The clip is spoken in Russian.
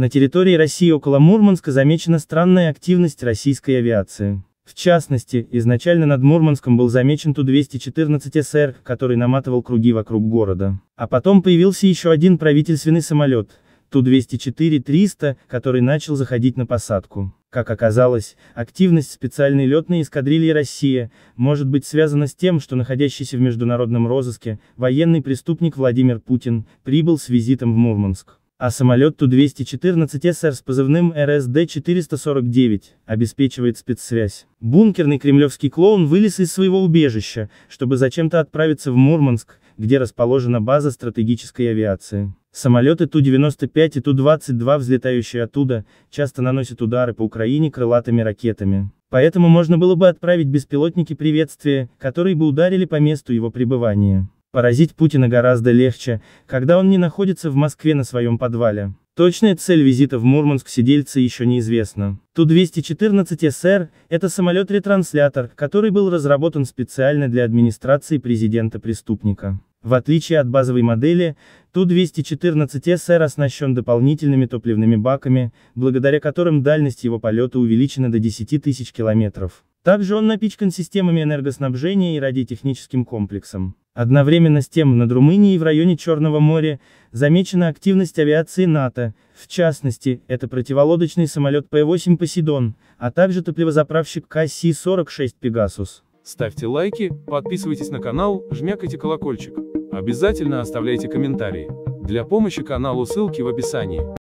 На территории России около Мурманска замечена странная активность российской авиации. В частности, изначально над Мурманском был замечен Ту-214СР, который наматывал круги вокруг города. А потом появился еще один правительственный самолет, Ту-204-300, который начал заходить на посадку. Как оказалось, активность специальной летной эскадрильи «Россия» может быть связана с тем, что находящийся в международном розыске военный преступник Владимир Путин прибыл с визитом в Мурманск. А самолет Ту-214СР с позывным РСД-449 обеспечивает спецсвязь. Бункерный кремлевский клоун вылез из своего убежища, чтобы зачем-то отправиться в Мурманск, где расположена база стратегической авиации. Самолеты Ту-95 и Ту-22, взлетающие оттуда, часто наносят удары по Украине крылатыми ракетами. Поэтому можно было бы отправить беспилотники приветствия, которые бы ударили по месту его пребывания. Поразить Путина гораздо легче, когда он не находится в Москве на своем подвале. Точная цель визита в Мурманск сидельца еще неизвестна. Ту-214СР – это самолет-ретранслятор, который был разработан специально для администрации президента-преступника. В отличие от базовой модели, Ту-214СР оснащен дополнительными топливными баками, благодаря которым дальность его полета увеличена до 10 тысяч километров. Также он напичкан системами энергоснабжения и радиотехническим комплексом. Одновременно с тем, над Румынией в районе Черного моря замечена активность авиации НАТО, в частности, это противолодочный самолет П-8 «Посейдон», а также топливозаправщик КС-46 «Пегасус». Ставьте лайки, подписывайтесь на канал, жмякайте колокольчик. Обязательно оставляйте комментарии. Для помощи каналу ссылки в описании.